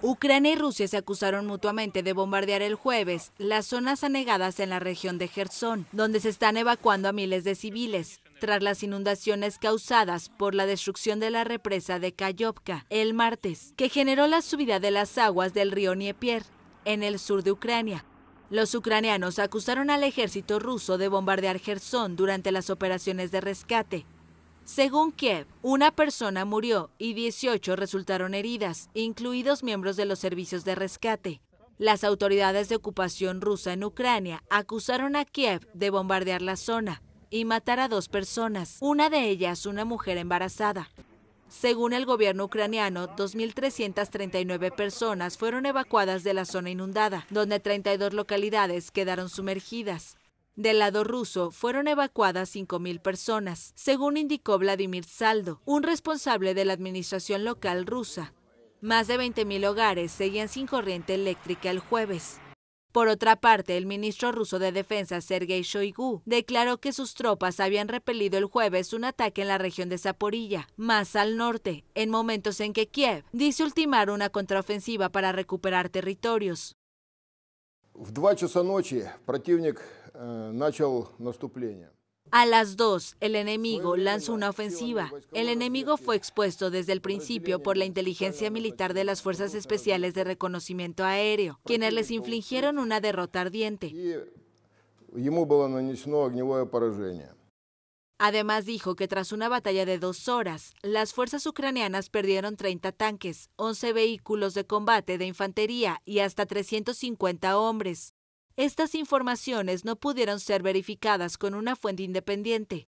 Ucrania y Rusia se acusaron mutuamente de bombardear el jueves las zonas anegadas en la región de Gerson, donde se están evacuando a miles de civiles tras las inundaciones causadas por la destrucción de la represa de Kayovka el martes, que generó la subida de las aguas del río Niepier, en el sur de Ucrania. Los ucranianos acusaron al ejército ruso de bombardear Gerson durante las operaciones de rescate, según Kiev, una persona murió y 18 resultaron heridas, incluidos miembros de los servicios de rescate. Las autoridades de ocupación rusa en Ucrania acusaron a Kiev de bombardear la zona y matar a dos personas, una de ellas una mujer embarazada. Según el gobierno ucraniano, 2.339 personas fueron evacuadas de la zona inundada, donde 32 localidades quedaron sumergidas. Del lado ruso fueron evacuadas 5.000 personas, según indicó Vladimir Saldo, un responsable de la administración local rusa. Más de 20.000 hogares seguían sin corriente eléctrica el jueves. Por otra parte, el ministro ruso de Defensa, Sergei Shoigu, declaró que sus tropas habían repelido el jueves un ataque en la región de Zaporilla, más al norte, en momentos en que Kiev dice ultimar una contraofensiva para recuperar territorios. 2 э, A las 2, el enemigo lanzó una ofensiva. El enemigo fue expuesto desde el principio por la inteligencia militar de las Fuerzas Especiales de Reconocimiento Aéreo, quienes les infligieron una derrota ardiente. Además dijo que tras una batalla de dos horas, las fuerzas ucranianas perdieron 30 tanques, 11 vehículos de combate de infantería y hasta 350 hombres. Estas informaciones no pudieron ser verificadas con una fuente independiente,